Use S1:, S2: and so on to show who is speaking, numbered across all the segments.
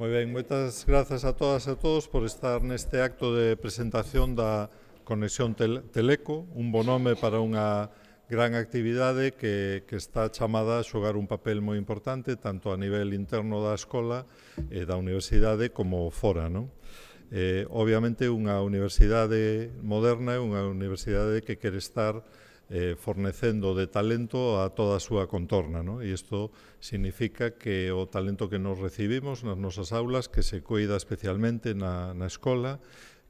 S1: Moi ben, moitas grazas a todas e a todos por estar neste acto de presentación da Conexión Teleco, un bon nome para unha gran actividade que, que está chamada a xogar un papel moi importante tanto a nivel interno da escola e da universidade como fora. Non? Eh, obviamente unha universidade moderna é unha universidade que quere estar eh, fornecendo de talento a toda a súa contorna. No? E isto significa que o talento que nos recibimos nas nosas aulas, que se cuida especialmente na, na escola,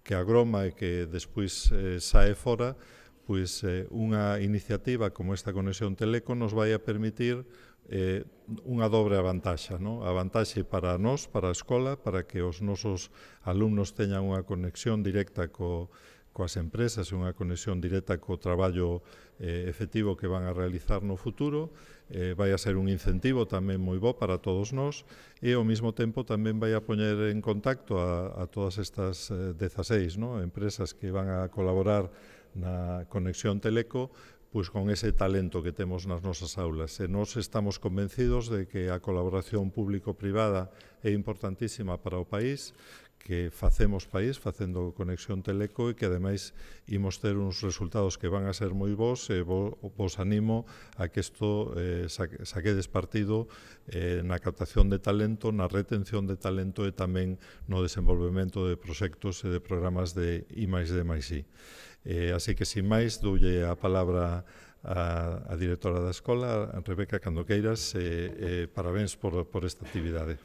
S1: que agroma e que despois eh, sae fora, pois eh, unha iniciativa como esta conexión Teleco nos vai a permitir eh, unha dobre avantaxa, no? a vantaxe para nós, para a escola, para que os nosos alumnos teñan unha conexión directa co, coas empresas e unha conexión directa co traballo eh, efectivo que van a realizar no futuro, eh, vai a ser un incentivo tamén moi bo para todos nós e ao mesmo tempo tamén vai a poñer en contacto a, a todas estas eh, 16 no? empresas que van a colaborar na conexión Teleco pois con ese talento que temos nas nosas aulas. E nós estamos convencidos de que a colaboración público-privada é importantísima para o país, que facemos país facendo conexión teleco e que ademais imos ter uns resultados que van a ser moi bons e vos, animo a que isto eh, saquedes partido eh, na captación de talento, na retención de talento e tamén no desenvolvemento de proxectos e de programas de I D I. Eh, así que, sin máis, doulle a palabra a, a directora da escola, a Rebeca Candoqueiras, eh, eh, parabéns por, por esta actividade.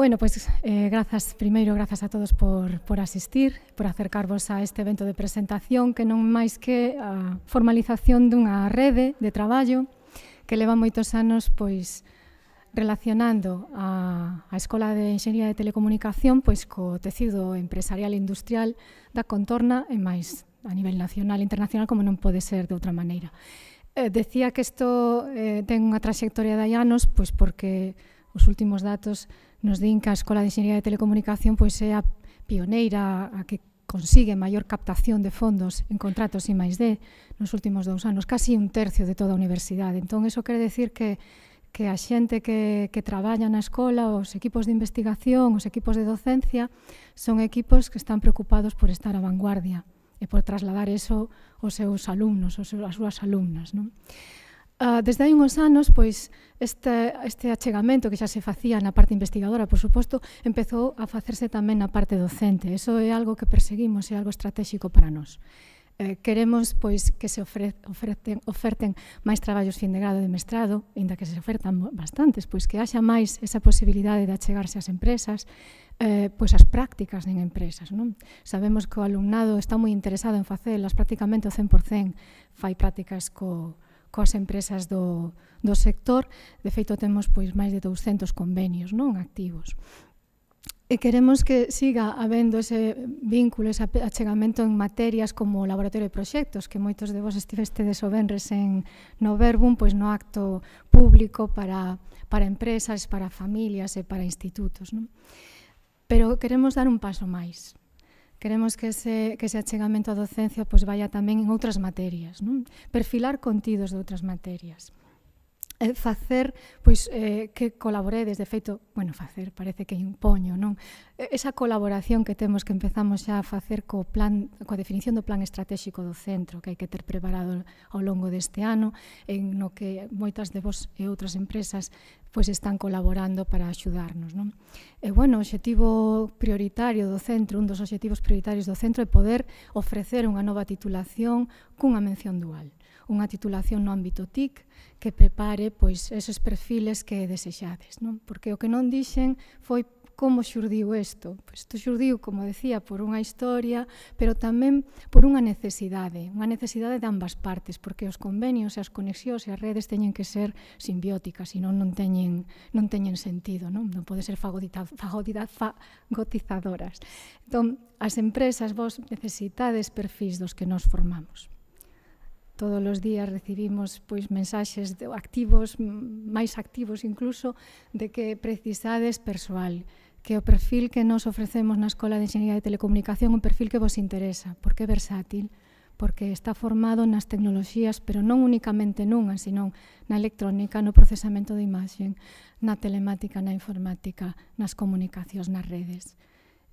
S2: Bueno, pois pues, eh, grazas, primeiro, grazas a todos por, por asistir, por acercarvos a este evento de presentación que non máis que a formalización dunha rede de traballo que leva moitos anos pois relacionando a, a Escola de Enxería de Telecomunicación pois co tecido empresarial e industrial da contorna e máis a nivel nacional e internacional como non pode ser de outra maneira. Eh, decía que isto eh, ten unha traxectoria de anos pois porque os últimos datos nos din que a Escola de Ingeniería de Telecomunicación pois é a pioneira a que consigue maior captación de fondos en contratos e máis de nos últimos dous anos, casi un tercio de toda a universidade. Entón, iso quere decir que que a xente que, que traballa na escola, os equipos de investigación, os equipos de docencia, son equipos que están preocupados por estar á vanguardia e por trasladar eso aos seus alumnos, aos seus, as súas alumnas. Non? Ah, desde hai uns anos, pois, este, este achegamento que xa se facía na parte investigadora, por suposto, empezou a facerse tamén na parte docente. Eso é algo que perseguimos, é algo estratégico para nós. Eh, queremos pois que se ofre, oferten, oferten máis traballos fin de grado de mestrado, inda que se ofertan bastantes, pois que haxa máis esa posibilidade de achegarse ás empresas, eh, pois as prácticas en empresas. Non? Sabemos que o alumnado está moi interesado en facelas, prácticamente o 100% fai prácticas co, coas empresas do, do sector. De feito, temos pois máis de 200 convenios non activos. E queremos que siga habendo ese vínculo, ese achegamento en materias como o laboratorio de proxectos, que moitos de vos estiveste o sovenres en no Verbum, pois no acto público para, para empresas, para familias e para institutos. Non? Pero queremos dar un paso máis. Queremos que ese, que ese achegamento a docencia pois, vaya tamén en outras materias, non? perfilar contidos de outras materias eh, facer pois eh, que colaboré desde feito, bueno, facer, parece que impoño, non? Esa colaboración que temos que empezamos xa a facer co plan, coa definición do plan estratégico do centro, que hai que ter preparado ao longo deste ano, en no que moitas de vos e outras empresas pois están colaborando para axudarnos, non? E bueno, o obxectivo prioritario do centro, un dos obxectivos prioritarios do centro é poder ofrecer unha nova titulación cunha mención dual unha titulación no ámbito TIC que prepare pois esos perfiles que desexades, non? Porque o que non dixen foi como xurdiu isto. Pois isto xurdiu, como decía, por unha historia, pero tamén por unha necesidade, unha necesidade de ambas partes, porque os convenios e as conexións e as redes teñen que ser simbióticas, senón non teñen non teñen sentido, non? Non pode ser fagotita, fagotizadoras. Entón, as empresas vos necesitades perfis dos que nos formamos todos os días recibimos pois mensaxes de activos, máis activos incluso, de que precisades persoal, que o perfil que nos ofrecemos na Escola de Enxeñería de Telecomunicación un perfil que vos interesa, porque é versátil, porque está formado nas tecnoloxías, pero non únicamente nunha, sino na electrónica, no procesamento de imaxen, na telemática, na informática, nas comunicacións, nas redes.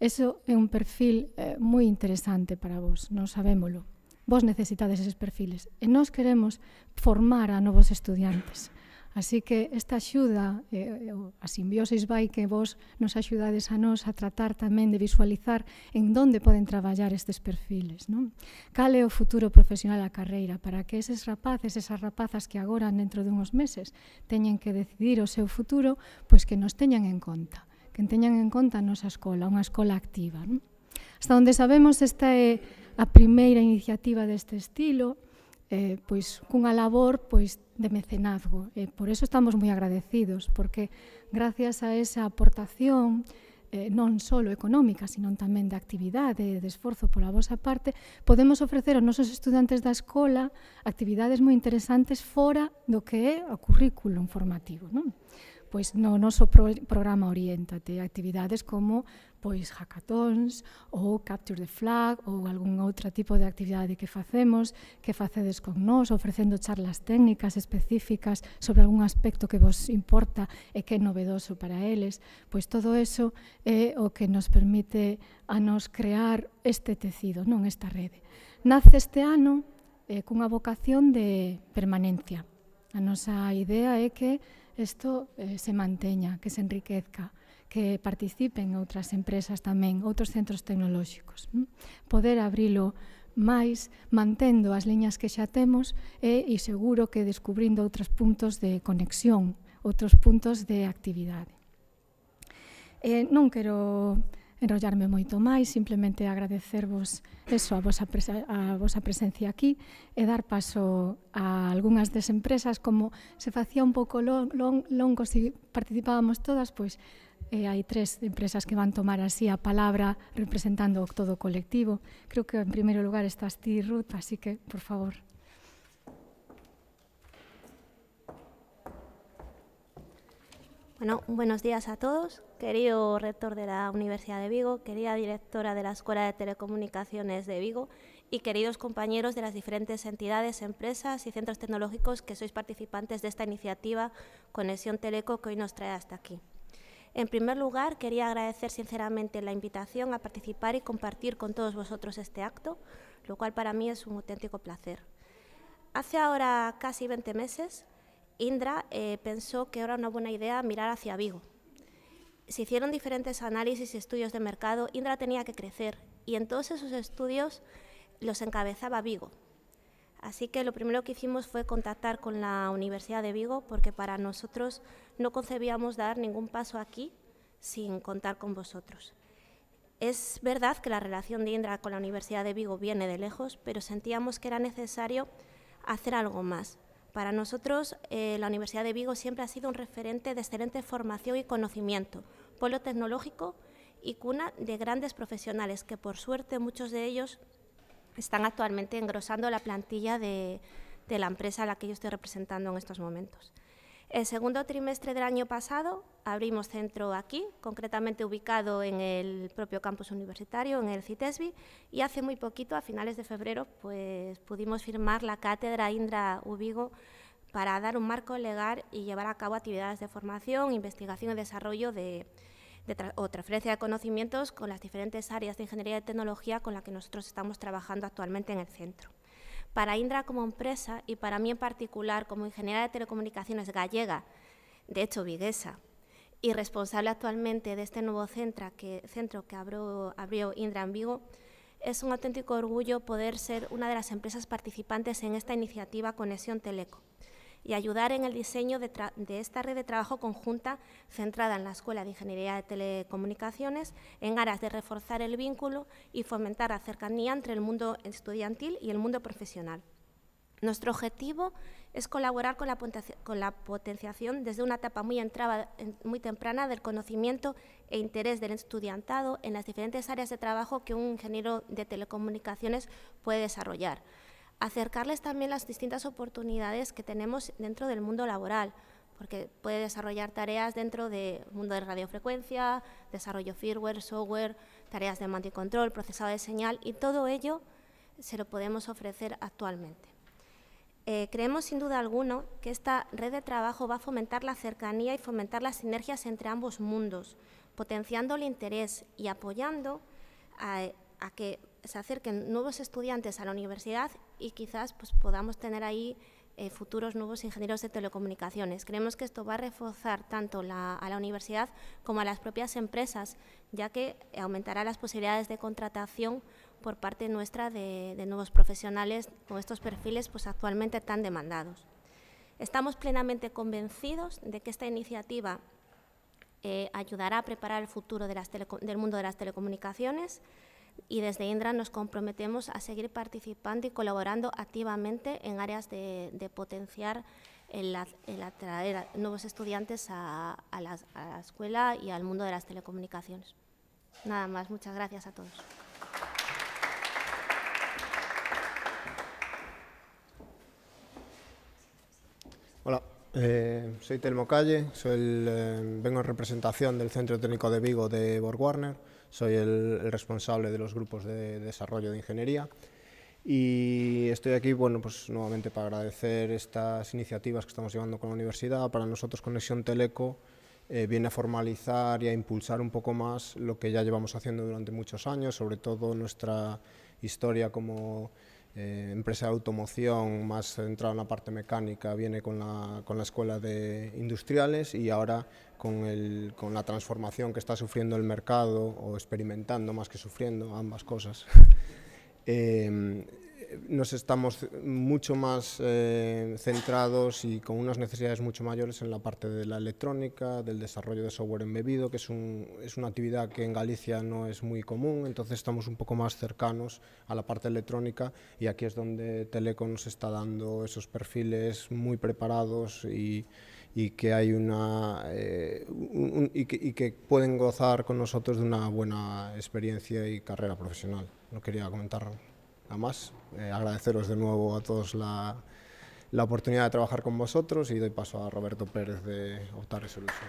S2: Eso é un perfil eh, moi interesante para vos, non sabémolo vos necesitades eses perfiles. E nós queremos formar a novos estudiantes. Así que esta axuda, eh, eh a simbiosis vai que vos nos axudades a nós a tratar tamén de visualizar en onde poden traballar estes perfiles. Non? Cal é o futuro profesional a carreira para que eses rapaces, esas rapazas que agora dentro de uns meses teñen que decidir o seu futuro, pois que nos teñan en conta, que teñan en conta a nosa escola, unha escola activa. Non? Hasta onde sabemos esta é a primeira iniciativa deste estilo, eh, pois cunha labor pois de mecenazgo. E eh, por eso estamos moi agradecidos, porque gracias a esa aportación eh, non só económica, sino tamén de actividade, de esforzo pola vosa parte, podemos ofrecer aos nosos estudantes da escola actividades moi interesantes fora do que é o currículo formativo. Non? pois no noso pro programa Oriéntate, actividades como pois hackathons ou capture the flag ou algún outro tipo de actividade que facemos, que facedes con nós, ofrecendo charlas técnicas específicas sobre algún aspecto que vos importa e que é novedoso para eles, pois todo eso é o que nos permite a nos crear este tecido, non esta rede. Nace este ano eh, cunha vocación de permanencia. A nosa idea é que isto eh, se manteña, que se enriquezca, que participen outras empresas tamén, outros centros tecnolóxicos. Hm? Poder abrilo máis mantendo as liñas que xa temos e, eh, e seguro que descubrindo outros puntos de conexión, outros puntos de actividade. Eh, non quero enrollarme moito máis, simplemente agradecervos eso, a vosa, presa, a vosa presencia aquí e dar paso a algunhas das empresas como se facía un pouco long, long, longo se si participábamos todas, pois eh, hai tres empresas que van tomar así a palabra representando todo o colectivo. Creo que en primeiro lugar estás ti, Ruth, así que,
S3: por favor. Bueno, buenos días a todos. Querido rector de la Universidad de Vigo, querida directora de la Escuela de Telecomunicaciones de Vigo y queridos compañeros de las diferentes entidades, empresas y centros tecnológicos que sois participantes de esta iniciativa Conexión Teleco que hoy nos trae hasta aquí. En primer lugar, quería agradecer sinceramente la invitación a participar y compartir con todos vosotros este acto, lo cual para mí es un auténtico placer. Hace ahora casi 20 meses Indra eh, pensó que era una buena idea mirar hacia Vigo. Se hicieron diferentes análisis y estudios de mercado, Indra tenía que crecer y en todos esos estudios los encabezaba Vigo. Así que lo primero que hicimos fue contactar con la Universidad de Vigo porque para nosotros no concebíamos dar ningún paso aquí sin contar con vosotros. Es verdad que la relación de Indra con la Universidad de Vigo viene de lejos, pero sentíamos que era necesario hacer algo más, para nosotros, eh, la Universidad de Vigo siempre ha sido un referente de excelente formación y conocimiento, polo tecnológico y cuna de grandes profesionales, que por suerte muchos de ellos están actualmente engrosando la plantilla de, de la empresa a la que yo estoy representando en estos momentos. El segundo trimestre del año pasado abrimos centro aquí, concretamente ubicado en el propio campus universitario, en el CITESBI, y hace muy poquito, a finales de febrero, pues pudimos firmar la cátedra Indra Ubigo para dar un marco legal y llevar a cabo actividades de formación, investigación y desarrollo de, o transferencia de conocimientos con las diferentes áreas de ingeniería y tecnología con las que nosotros estamos trabajando actualmente en el centro para Indra como empresa y para mí en particular como ingeniera de telecomunicaciones gallega, de hecho viguesa, y responsable actualmente de este nuevo centro que, abrió Indra en Vigo, es un auténtico orgullo poder ser una de las empresas participantes en esta iniciativa Conexión Teleco y ayudar en el diseño de, esta red de trabajo conjunta centrada en la Escuela de Ingeniería de Telecomunicaciones en aras de reforzar el vínculo y fomentar la cercanía entre el mundo estudiantil y el mundo profesional. Nuestro objetivo es colaborar con la, potenciación desde una etapa muy temprana del conocimiento e interés del estudiantado en las diferentes áreas de trabajo que un ingeniero de telecomunicaciones puede desarrollar acercarles también las distintas oportunidades que tenemos dentro del mundo laboral, porque puede desarrollar tareas dentro del mundo de radiofrecuencia, desarrollo firmware, software, tareas de mando y control, procesado de señal y todo ello se lo podemos ofrecer actualmente. Eh, creemos sin duda alguno que esta red de trabajo va a fomentar la cercanía y fomentar las sinergias entre ambos mundos, potenciando el interés y apoyando a, a que se acerquen nuevos estudiantes a la universidad y quizás pues, podamos tener ahí eh, futuros nuevos ingenieros de telecomunicaciones. Creemos que esto va a reforzar tanto a la universidad como a las propias empresas, ya que aumentará las posibilidades de contratación por parte nuestra de, nuevos profesionales con estos perfiles pues, actualmente tan demandados. Estamos plenamente convencidos de que esta iniciativa eh, ayudará a preparar el futuro del mundo de las telecomunicaciones, y desde Indra nos comprometemos a seguir participando y colaborando activamente en áreas de, potenciar el, atraer a nuevos estudiantes a, la escuela y al mundo de las telecomunicaciones. Nada más, muchas gracias a todos.
S4: Hola, eh, soy Telmo Calle, soy eh, vengo en representación del Centro Técnico de Vigo de BorgWarner. Warner soy el, responsable de los grupos de desarrollo de ingeniería. Y estoy aquí, bueno, pues nuevamente para agradecer estas iniciativas que estamos llevando con la universidad. Para nosotros Conexión Teleco eh, viene a formalizar y a impulsar un poco más lo que ya llevamos haciendo durante muchos años, sobre todo nuestra historia como eh, empresa de automoción más centrada en la parte mecánica, viene con la, con la escuela de industriales y ahora con, el, con, la transformación que está sufriendo el mercado o experimentando más que sufriendo ambas cosas. Eh, nos estamos mucho más eh, centrados y con unas necesidades mucho mayores en la parte de la electrónica, del desarrollo de software embebido, que es, una actividad que en Galicia no es muy común, entonces estamos un poco más cercanos a la parte electrónica y aquí es donde Telecom nos está dando esos perfiles muy preparados y, que hay una eh, y, que, pueden gozar con nosotros de una buena experiencia y carrera profesional. No quería comentarlo. Nada más, eh, agradeceros de nuevo a todos la, oportunidad de trabajar con vosotros y doy paso a Roberto Pérez de Optar Solutions.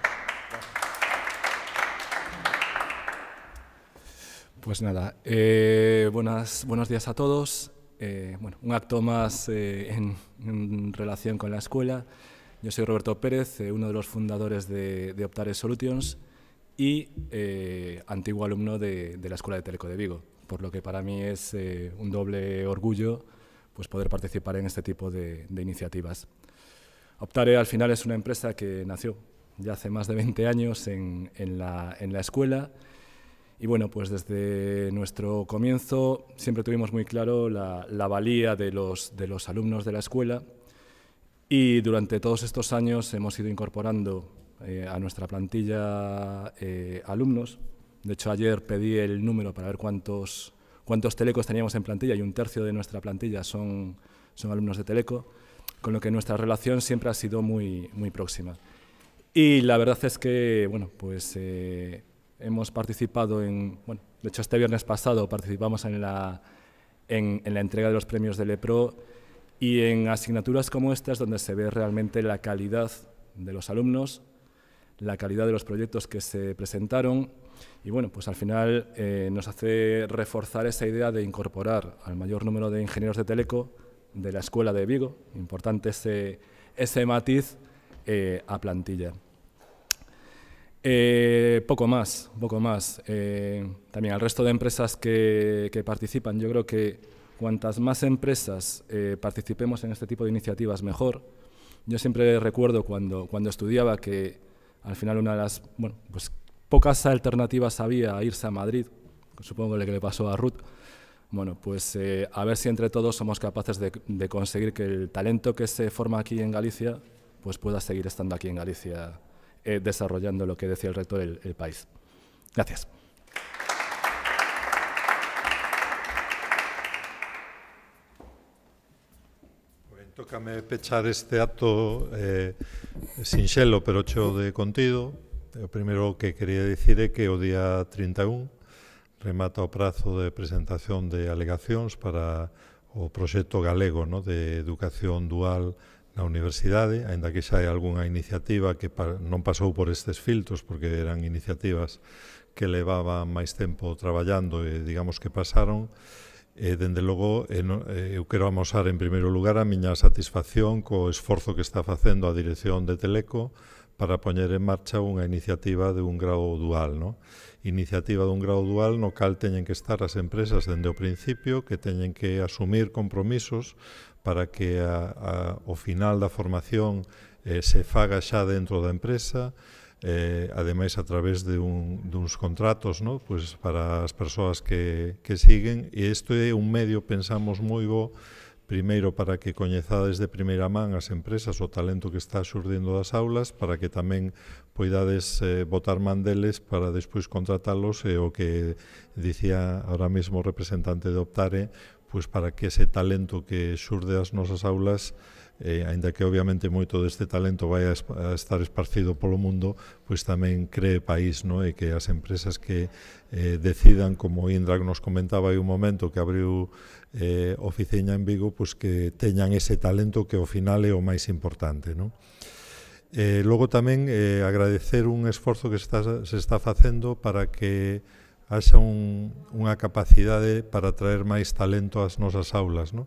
S5: Pues nada, eh, buenos días a todos. Eh, bueno, un acto más en, relación con la escuela. Yo soy Roberto Pérez, uno de los fundadores de, de Optare Solutions y antiguo alumno de la Escuela de Teleco de Vigo por lo que para mí es eh, un doble orgullo pues poder participar en este tipo de, iniciativas. Optare al final es una empresa que nació ya hace más de 20 años en, en, la, en la escuela y bueno, pues desde nuestro comienzo siempre tuvimos muy claro la, la, valía de los, de los alumnos de la escuela y durante todos estos años hemos ido incorporando eh, a nuestra plantilla eh, alumnos de hecho, ayer pedí el número para ver cuántos, cuántos telecos teníamos en plantilla y un tercio de nuestra plantilla son, son alumnos de teleco, con lo que nuestra relación siempre ha sido muy, muy próxima. Y la verdad es que, bueno, pues eh, hemos participado en, de hecho este viernes pasado participamos en la, la entrega de los premios de EPRO y en asignaturas como estas donde se ve realmente la calidad de los alumnos, la calidad de los proyectos que se presentaron y bueno, pues al final eh, nos hace reforzar esa idea de incorporar al mayor número de ingenieros de Teleco de la Escuela de Vigo, importante ese, ese matiz eh, a plantilla. Eh, poco más, poco más. también al resto de empresas que, que participan, yo creo que cuantas más empresas participemos en este tipo de iniciativas, mejor. Yo siempre recuerdo cuando, cuando estudiaba que al final una de las, bueno, pues pocas alternativas había a irse a Madrid, supongo que le pasó a Ruth. Bueno, pues eh, a ver si entre todos somos capaces de, conseguir que el talento que se forma aquí en Galicia pues pueda seguir estando aquí en Galicia eh, desarrollando lo que decía el rector, el, país. Gracias.
S1: tócame pechar este acto eh, xelo, pero hecho de contido O primeiro que quería dicir é que o día 31 remata o prazo de presentación de alegacións para o proxecto galego no, de educación dual na universidade, aínda que xa hai algunha iniciativa que pa, non pasou por estes filtros, porque eran iniciativas que levaban máis tempo traballando e digamos que pasaron, e dende logo eu quero amosar en primeiro lugar a miña satisfacción co esforzo que está facendo a dirección de Teleco, para poñer en marcha unha iniciativa de un grau dual, no? Iniciativa dun grau dual no cal teñen que estar as empresas dende o principio, que teñen que asumir compromisos para que a, a, o final da formación eh, se faga xa dentro da empresa, eh, ademais a través de un, duns contratos no? pois para as persoas que, que siguen e isto é un medio, pensamos, moi bo Primeiro para que coñezades de primeira man as empresas o talento que está xurdindo das aulas para que tamén poidades eh, botar man deles para despois contratalos e eh, o que dicía ahora mesmo o representante de Optare pois para que ese talento que surde das nosas aulas eh, aínda que obviamente moito deste talento vai a, estar esparcido polo mundo, pois tamén cree país, no? e que as empresas que eh, decidan, como Indra nos comentaba hai un momento que abriu eh, oficina en Vigo, pois que teñan ese talento que ao final é o máis importante. No? Eh, logo tamén eh, agradecer un esforzo que se está, se está facendo para que haxa un, unha capacidade para traer máis talento ás nosas aulas. No?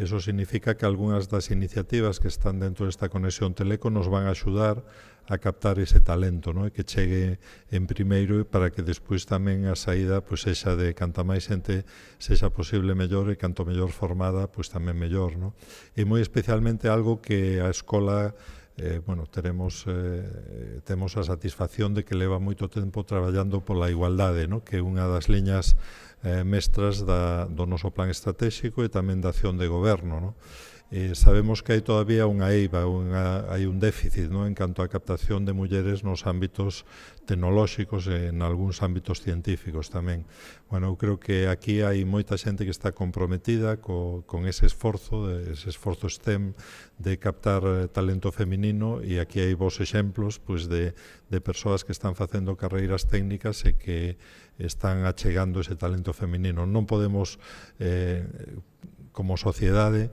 S1: Eso significa que algunhas das iniciativas que están dentro desta conexión Teleco nos van a axudar a captar ese talento, no? e que chegue en primeiro e para que despois tamén a saída pues, pois, sexa de canta máis xente sexa posible mellor e canto mellor formada pois, tamén mellor. No? E moi especialmente algo que a escola eh, bueno, teremos eh, temos a satisfacción de que leva moito tempo traballando pola igualdade, no? que é unha das liñas eh, mestras da, do noso plan estratégico e tamén da acción de goberno. No? Eh, sabemos que hai todavía unha eiva, unha, hai un déficit ¿no? en canto á captación de mulleres nos ámbitos tecnolóxicos e en algúns ámbitos científicos tamén. Bueno, eu creo que aquí hai moita xente que está comprometida co, con ese esforzo, ese esforzo STEM de captar eh, talento feminino e aquí hai vos exemplos pues, de, de persoas que están facendo carreiras técnicas e que están achegando ese talento feminino. Non podemos, eh, como sociedade,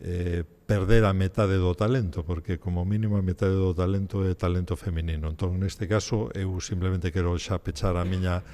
S1: eh, perder a metade do talento, porque como mínimo a metade do talento é talento feminino. Entón, neste caso, eu simplemente quero xa pechar a miña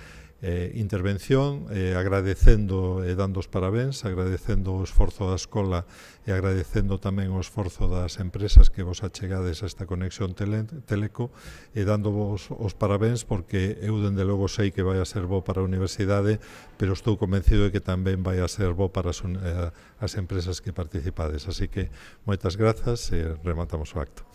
S1: eh, intervención eh, agradecendo e eh, dando os parabéns, agradecendo o esforzo da escola e agradecendo tamén o esforzo das empresas que vos achegades a esta conexión tele, teleco e dando vos os parabéns porque eu dende logo sei que vai a ser bo para a universidade pero estou convencido de que tamén vai a ser bo para as, eh, as empresas que participades así que moitas grazas e rematamos o acto.